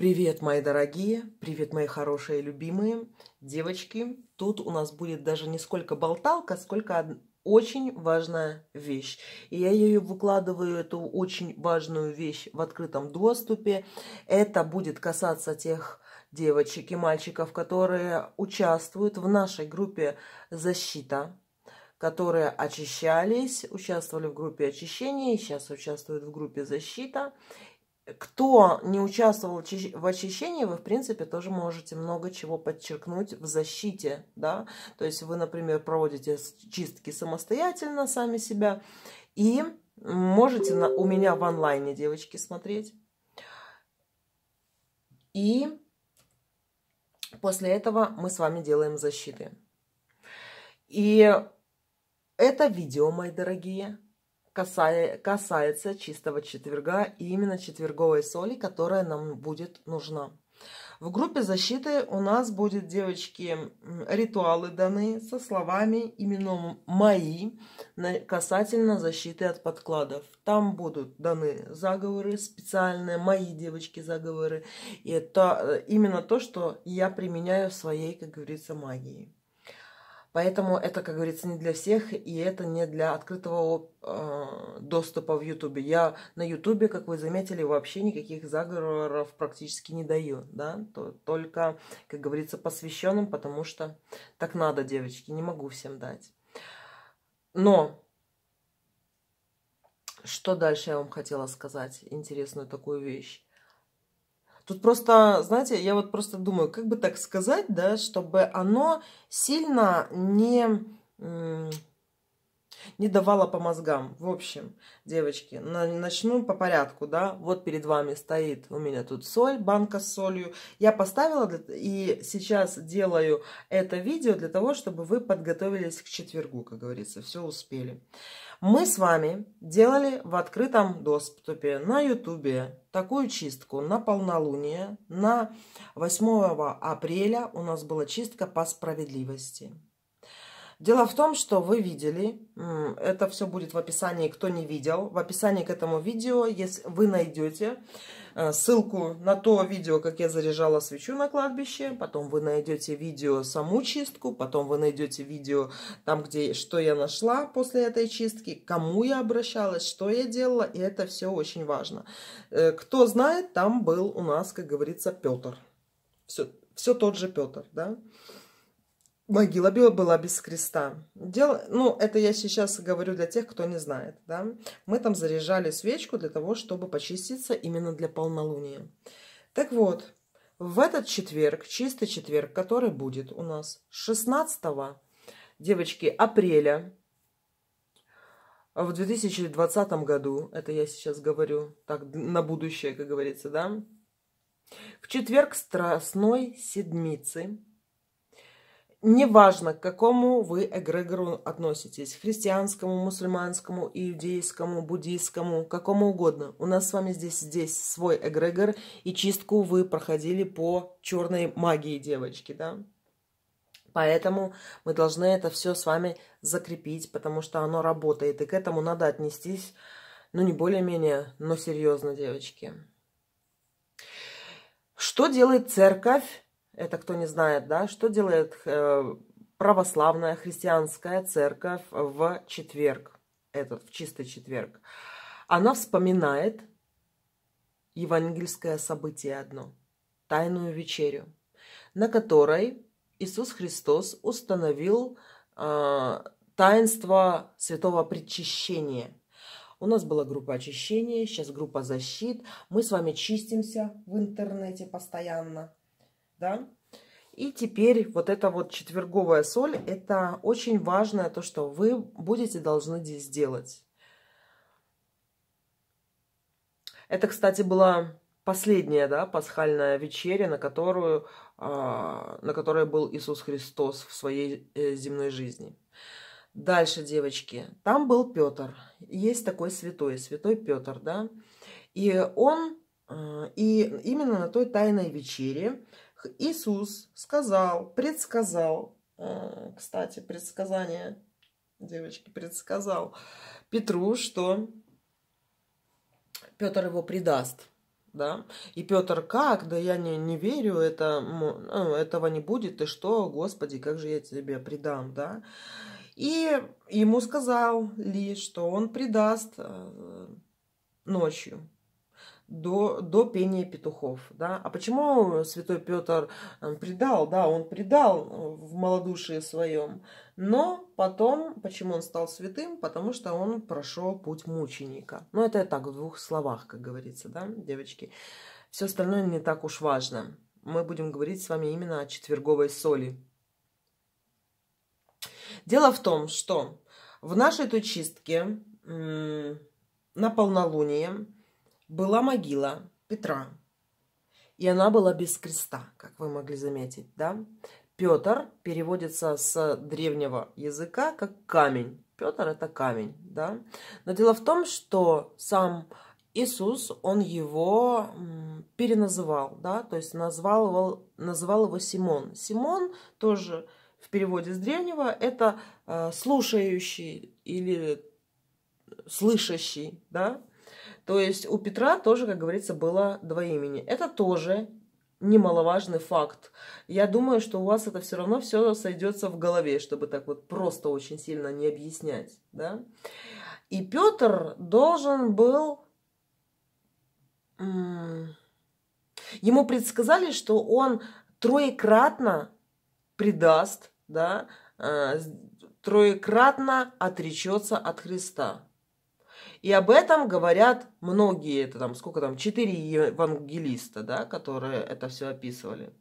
Привет, мои дорогие, привет, мои хорошие, любимые девочки. Тут у нас будет даже не сколько болталка, сколько очень важная вещь. И я ее выкладываю, эту очень важную вещь в открытом доступе. Это будет касаться тех девочек и мальчиков, которые участвуют в нашей группе «Защита», которые очищались, участвовали в группе очищения и сейчас участвуют в группе «Защита» кто не участвовал в очищении, вы, в принципе, тоже можете много чего подчеркнуть в защите, да, то есть вы, например, проводите чистки самостоятельно сами себя, и можете на, у меня в онлайне, девочки, смотреть, и после этого мы с вами делаем защиты. И это видео, мои дорогие, касая, касается чистого четверга и именно четверговой соли, которая нам будет нужна. В группе защиты у нас будет, девочки, ритуалы даны со словами именно мои касательно защиты от подкладов. Там будут даны заговоры специальные, мои девочки заговоры. И это э, именно то, что я применяю в своей, как говорится, магии. Поэтому это, как говорится, не для всех, и это не для открытого э, доступа в Ютубе. Я на Ютубе, как вы заметили, вообще никаких заговоров практически не даю, да, только, как говорится, посвященным, потому что так надо, девочки, не могу всем дать. Но что дальше я вам хотела сказать? Интересную такую вещь. Тут просто, знаете, я вот просто думаю, как бы так сказать, да, чтобы оно сильно не, не давало по мозгам. В общем, девочки, начну по порядку, да. Вот перед вами стоит у меня тут соль, банка с солью. Я поставила и сейчас делаю это видео для того, чтобы вы подготовились к четвергу, как говорится, все успели. Мы с вами делали в открытом доступе на Ютубе такую чистку на полнолуние. На 8 апреля у нас была чистка по справедливости. Дело в том, что вы видели, это все будет в описании, кто не видел. В описании к этому видео если вы найдете э, ссылку на то видео, как я заряжала свечу на кладбище, потом вы найдете видео саму чистку, потом вы найдете видео там, где что я нашла после этой чистки, кому я обращалась, что я делала, и это все очень важно. Э, кто знает, там был у нас, как говорится, Петр. Все, все тот же Петр, да? могила была без креста. Дело, ну, это я сейчас говорю для тех, кто не знает. Да? Мы там заряжали свечку для того, чтобы почиститься именно для полнолуния. Так вот, в этот четверг, чистый четверг, который будет у нас 16 девочки, апреля в 2020 году, это я сейчас говорю так на будущее, как говорится, да, в четверг Страстной Седмицы – Неважно, к какому вы эгрегору относитесь, христианскому, мусульманскому, иудейскому, буддийскому, какому угодно. У нас с вами здесь, здесь свой эгрегор, и чистку вы проходили по черной магии девочки, да? Поэтому мы должны это все с вами закрепить, потому что оно работает, и к этому надо отнестись, ну, не более-менее, но серьезно, девочки. Что делает церковь это кто не знает, да, что делает э, православная христианская церковь в четверг, этот, в чистый четверг. Она вспоминает евангельское событие одно, тайную вечерю, на которой Иисус Христос установил э, таинство святого причащения. У нас была группа очищения, сейчас группа защит. Мы с вами чистимся в интернете постоянно да. И теперь вот эта вот четверговая соль, это очень важное то, что вы будете должны здесь делать. Это, кстати, была последняя, да, пасхальная вечеря, на которую, а, на которой был Иисус Христос в своей э, земной жизни. Дальше, девочки, там был Петр. Есть такой святой, святой Петр, да. И он, э, и именно на той тайной вечере Иисус сказал, предсказал, э, кстати, предсказание, девочки, предсказал Петру, что Петр его предаст. Да? И Петр, как? Да я не, не верю, это, ну, этого не будет, ты что, Господи, как же я тебе предам, да? И ему сказал Ли, что он предаст э, ночью до, до пения петухов. Да? А почему святой Петр эм, предал? Да, он предал э, в малодушии своем. Но потом, почему он стал святым? Потому что он прошел путь мученика. Ну, это я так, в двух словах, как говорится, да, девочки. Все остальное не так уж важно. Мы будем говорить с вами именно о четверговой соли. Дело в том, что в нашей тучистке на полнолуние была могила Петра. И она была без креста, как вы могли заметить, да? Петр переводится с древнего языка как камень. Петр это камень, да? Но дело в том, что сам Иисус, он его переназывал, да, то есть назвал его, назвал его Симон. Симон тоже в переводе с древнего это э, слушающий или слышащий, да, то есть у Петра тоже, как говорится, было два имени. Это тоже немаловажный факт. Я думаю, что у вас это все равно все сойдется в голове, чтобы так вот просто очень сильно не объяснять. Да? И Петр должен был... Ему предсказали, что он троекратно предаст, да, э, троекратно отречется от Христа. И об этом говорят многие, это там сколько там, четыре евангелиста, да, которые это все описывали.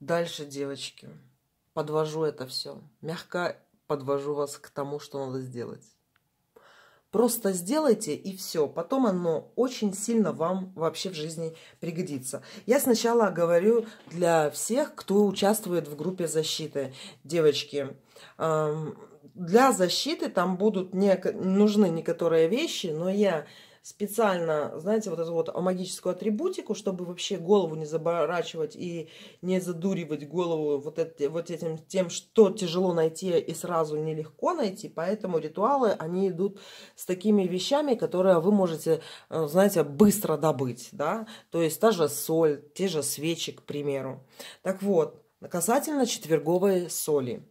Дальше, девочки, подвожу это все. Мягко подвожу вас к тому, что надо сделать. Просто сделайте и все. Потом оно очень сильно вам вообще в жизни пригодится. Я сначала говорю для всех, кто участвует в группе защиты. Девочки, для защиты там будут не, нужны некоторые вещи, но я специально, знаете, вот эту вот магическую атрибутику, чтобы вообще голову не заворачивать и не задуривать голову вот, это, вот этим тем, что тяжело найти и сразу нелегко найти. Поэтому ритуалы, они идут с такими вещами, которые вы можете, э, знаете, быстро добыть, да, то есть та же соль, те же свечи, к примеру. Так вот, касательно четверговой соли.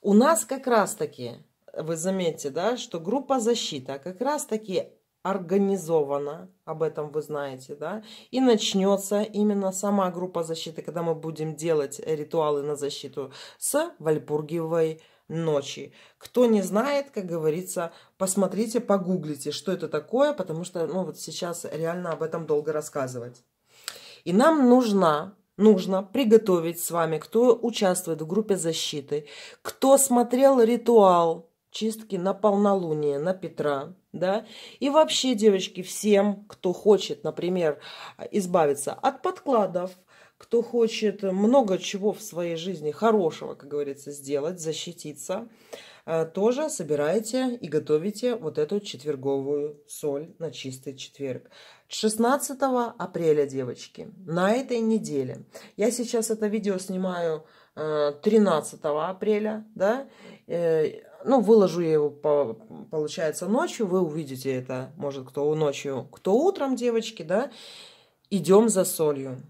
У нас как раз-таки, вы заметите, да, что группа защита, как раз-таки организовано, об этом вы знаете, да, и начнется именно сама группа защиты, когда мы будем делать ритуалы на защиту с Вальпургиевой ночи. Кто не знает, как говорится, посмотрите, погуглите, что это такое, потому что, ну, вот сейчас реально об этом долго рассказывать. И нам нужно, нужно приготовить с вами, кто участвует в группе защиты, кто смотрел ритуал чистки на полнолуние, на Петра, да. И вообще, девочки, всем, кто хочет, например, избавиться от подкладов, кто хочет много чего в своей жизни хорошего, как говорится, сделать, защититься, э, тоже собираете и готовите вот эту четверговую соль на чистый четверг. 16 апреля, девочки, на этой неделе. Я сейчас это видео снимаю 13 э, апреля, да, э, ну, выложу я его, получается, ночью. Вы увидите это, может, кто ночью, кто утром, девочки, да. Идем за солью.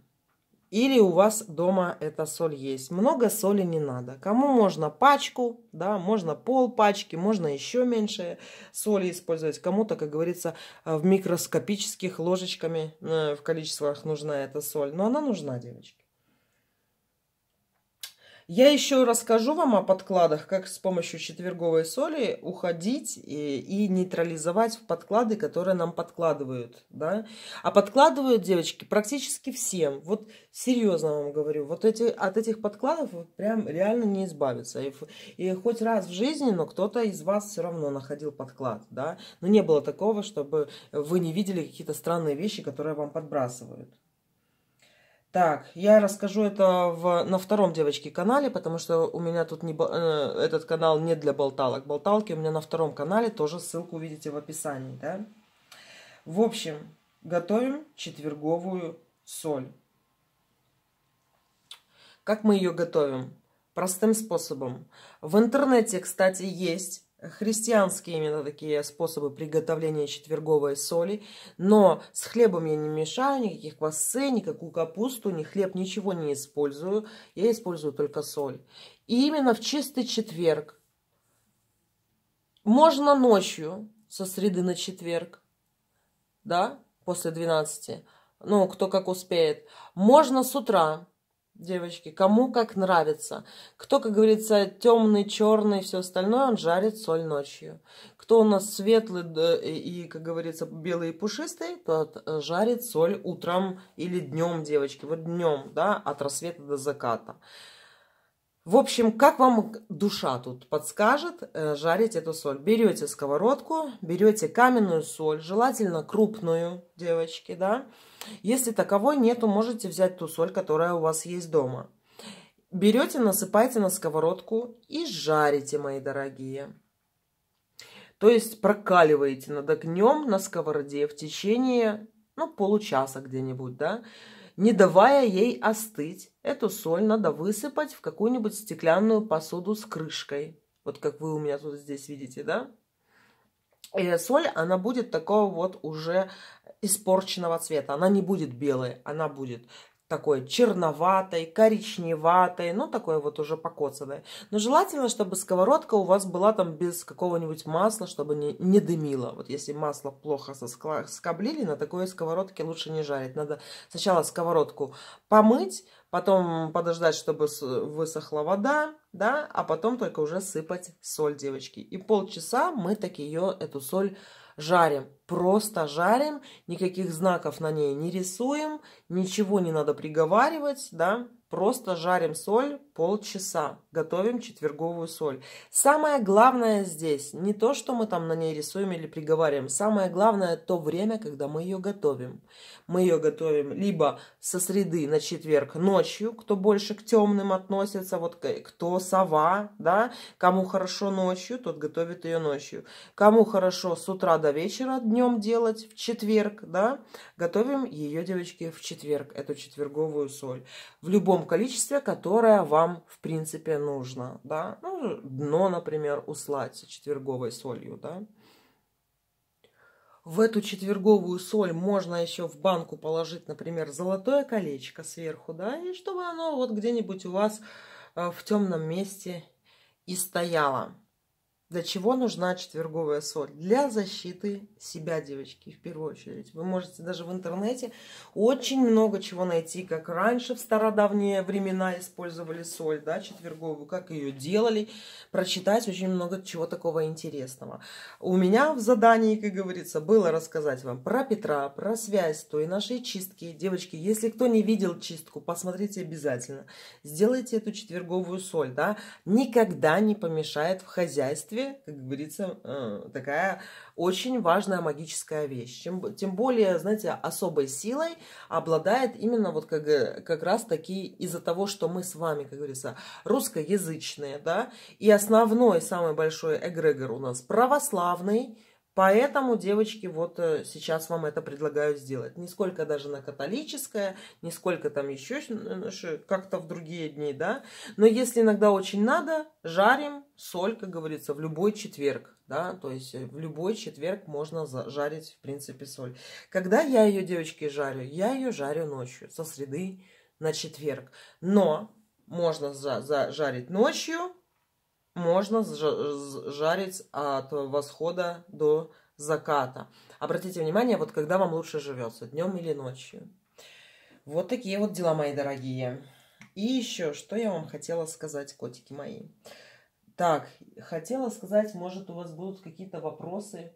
Или у вас дома эта соль есть. Много соли не надо. Кому можно пачку, да, можно пол пачки, можно еще меньше соли использовать. Кому-то, как говорится, э, в микроскопических ложечками э, в количествах нужна эта соль. Но она нужна, девочки. Я еще расскажу вам о подкладах, как с помощью четверговой соли уходить и, и нейтрализовать подклады, которые нам подкладывают. Да? А подкладывают, девочки, практически всем. Вот серьезно вам говорю, вот эти, от этих подкладов вот прям реально не избавиться. И, и хоть раз в жизни, но кто-то из вас все равно находил подклад. Да? Но не было такого, чтобы вы не видели какие-то странные вещи, которые вам подбрасывают. Так, я расскажу это в, на втором, девочки, канале, потому что у меня тут не, э, этот канал не для болталок. Болталки у меня на втором канале, тоже ссылку увидите в описании, да? В общем, готовим четверговую соль. Как мы ее готовим? Простым способом. В интернете, кстати, есть христианские именно такие способы приготовления четверговой соли. Но с хлебом я не мешаю, никаких квассе, никакую капусту, ни хлеб, ничего не использую. Я использую только соль. И именно в чистый четверг. Можно ночью, со среды на четверг, да, после 12, ну, кто как успеет. Можно с утра, девочки, кому как нравится. Кто, как говорится, темный, черный, все остальное, он жарит соль ночью. Кто у нас светлый и, как говорится, белый и пушистый, тот э, жарит соль утром или днем, девочки. Вот днем, да, от рассвета до заката. В общем, как вам душа тут подскажет э, жарить эту соль? Берете сковородку, берете каменную соль, желательно крупную, девочки, да. Если таковой нету, можете взять ту соль, которая у вас есть дома. Берете, насыпаете на сковородку и жарите, мои дорогие. То есть прокаливаете над огнем на сковороде в течение, ну, получаса где-нибудь, да, не давая ей остыть Эту соль надо высыпать в какую-нибудь стеклянную посуду с крышкой. Вот как вы у меня тут здесь видите, да? И соль, она будет такого вот уже испорченного цвета. Она не будет белой, она будет такой черноватой, коричневатой, ну, такой вот уже покоцанной. Но желательно, чтобы сковородка у вас была там без какого-нибудь масла, чтобы не, не дымила. Вот если масло плохо соскоблили, на такой сковородке лучше не жарить. Надо сначала сковородку помыть, потом подождать, чтобы высохла вода, да, а потом только уже сыпать соль, девочки. И полчаса мы так ее, эту соль жарим, просто жарим, никаких знаков на ней не рисуем, ничего не надо приговаривать, да, просто жарим соль полчаса готовим четверговую соль. Самое главное здесь не то, что мы там на ней рисуем или приговариваем. Самое главное то время, когда мы ее готовим. Мы ее готовим либо со среды на четверг ночью, кто больше к темным относится, вот кто сова, да, кому хорошо ночью, тот готовит ее ночью. Кому хорошо с утра до вечера днем делать в четверг, да, готовим ее, девочки, в четверг, эту четверговую соль. В любом количестве, которое вам, в принципе, нужно, да, ну, дно, например, услать четверговой солью, да. В эту четверговую соль можно еще в банку положить, например, золотое колечко сверху, да, и чтобы оно вот где-нибудь у вас э, в темном месте и стояло. Для чего нужна четверговая соль? Для защиты себя, девочки, в первую очередь. Вы можете даже в интернете очень много чего найти, как раньше в стародавние времена использовали соль, да, четверговую, как ее делали, прочитать очень много чего такого интересного. У меня в задании, как говорится, было рассказать вам про Петра, про связь той нашей чистки. Девочки, если кто не видел чистку, посмотрите обязательно. Сделайте эту четверговую соль, да, никогда не помешает в хозяйстве числе, как говорится, э, такая очень важная магическая вещь. Чем, тем более, знаете, особой силой обладает именно вот как, э, как раз таки из-за того, что мы с вами, как говорится, русскоязычные, да, и основной, самый большой эгрегор у нас православный – Поэтому, девочки, вот э, сейчас вам это предлагаю сделать. Нисколько даже на католическое, нисколько там еще как-то в другие дни, да. Но если иногда очень надо, жарим соль, как говорится, в любой четверг, да. То есть э, в любой четверг можно жарить, в принципе, соль. Когда я ее, девочки, жарю? Я ее жарю ночью, со среды на четверг. Но можно за, за жарить ночью, можно жарить от восхода до заката. Обратите внимание, вот когда вам лучше живется, днем или ночью. Вот такие вот дела, мои дорогие. И еще, что я вам хотела сказать, котики мои. Так, хотела сказать, может, у вас будут какие-то вопросы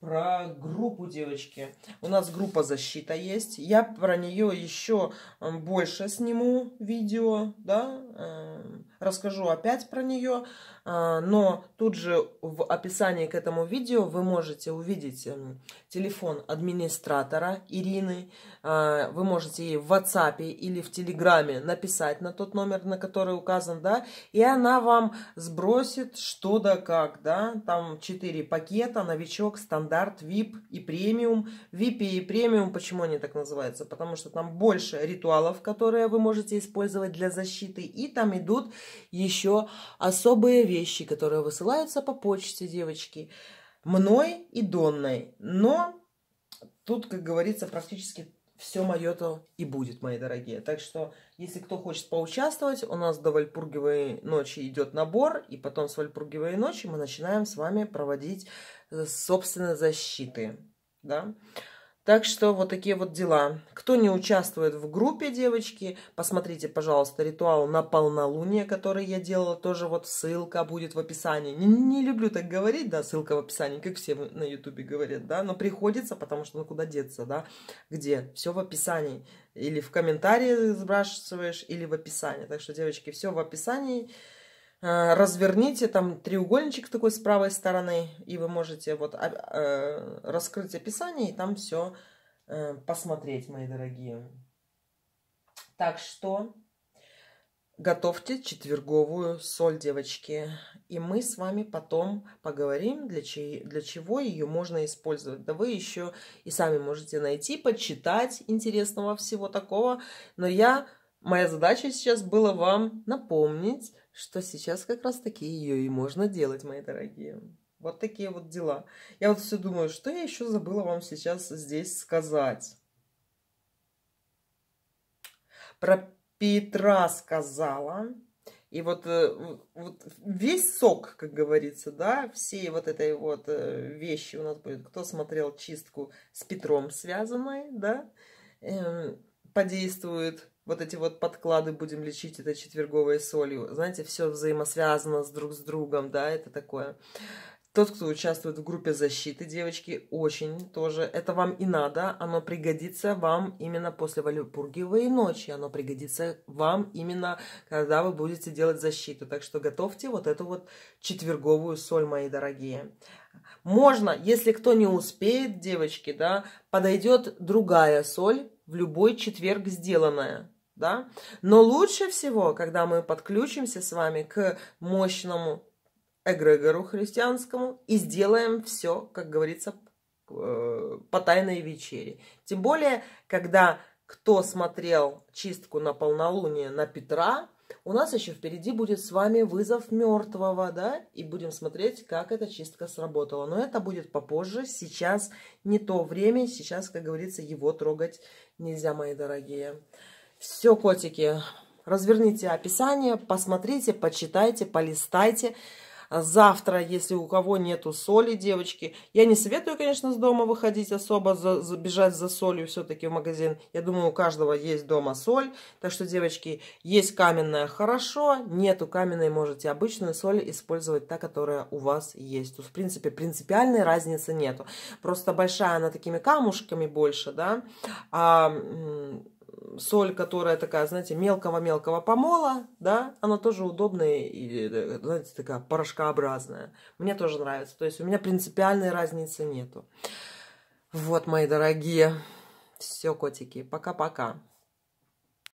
про группу, девочки. У нас группа «Защита» есть. Я про нее еще больше сниму видео, да, эм, расскажу опять про нее, а, но тут же в описании к этому видео вы можете увидеть эм, телефон администратора Ирины, а, вы можете ей в WhatsApp или в Телеграме написать на тот номер, на который указан, да, и она вам сбросит что да как, да, там 4 пакета, новичок, стандарт, VIP и премиум. VIP и премиум, почему они так называются? Потому что там больше ритуалов, которые вы можете использовать для защиты, и там идут еще особые вещи, которые высылаются по почте, девочки, мной и Донной. Но тут, как говорится, практически все мое то и будет, мои дорогие. Так что, если кто хочет поучаствовать, у нас до Вальпургиевой ночи идет набор, и потом с Вальпургиевой ночи мы начинаем с вами проводить э, собственные защиты. Да? Так что вот такие вот дела. Кто не участвует в группе, девочки, посмотрите, пожалуйста, ритуал на полнолуние, который я делала, тоже вот ссылка будет в описании. Не, не люблю так говорить, да, ссылка в описании, как все на ютубе говорят, да, но приходится, потому что ну куда деться, да, где? Все в описании. Или в комментарии сбрасываешь, или в описании. Так что, девочки, все в описании. Э, разверните, там треугольничек такой с правой стороны, и вы можете вот а, э, раскрыть описание, и там все э, посмотреть, мои дорогие. Так что готовьте четверговую соль, девочки. И мы с вами потом поговорим, для, чей, для чего ее можно использовать. Да вы еще и сами можете найти, почитать интересного всего такого. Но я Моя задача сейчас была вам напомнить, что сейчас как раз таки ее и можно делать, мои дорогие. Вот такие вот дела. Я вот все думаю, что я еще забыла вам сейчас здесь сказать. Про Петра сказала. И вот, э, вот весь сок, как говорится, да, все вот этой вот э, вещи у нас будет. Кто смотрел чистку с Петром связанной, да, эм, подействует вот эти вот подклады будем лечить, это четверговой солью. Знаете, все взаимосвязано с друг с другом, да, это такое. Тот, кто участвует в группе защиты, девочки, очень тоже. Это вам и надо. Оно пригодится вам именно после Валюпургиевой ночи. Оно пригодится вам именно, когда вы будете делать защиту. Так что готовьте вот эту вот четверговую соль, мои дорогие. Можно, если кто не успеет, девочки, да, подойдет другая соль в любой четверг сделанная да? Но лучше всего, когда мы подключимся с вами к мощному эгрегору христианскому и сделаем все, как говорится, э, по тайной вечере. Тем более, когда кто смотрел чистку на полнолуние на Петра, у нас еще впереди будет с вами вызов мертвого, да, и будем смотреть, как эта чистка сработала. Но это будет попозже, сейчас не то время, сейчас, как говорится, его трогать нельзя, мои дорогие. Все, котики, разверните описание, посмотрите, почитайте, полистайте. Завтра, если у кого нету соли, девочки, я не советую, конечно, с дома выходить особо, за, за, бежать за солью все-таки в магазин. Я думаю, у каждого есть дома соль. Так что, девочки, есть каменная – хорошо, нету каменной – можете обычную соль использовать, та, которая у вас есть. Тут, в принципе, принципиальной разницы нету. Просто большая она такими камушками больше, да, а соль, которая такая, знаете, мелкого-мелкого помола, да, она тоже удобная и, знаете, такая порошкообразная. Мне тоже нравится. То есть у меня принципиальной разницы нету. Вот, мои дорогие. Все, котики, пока-пока.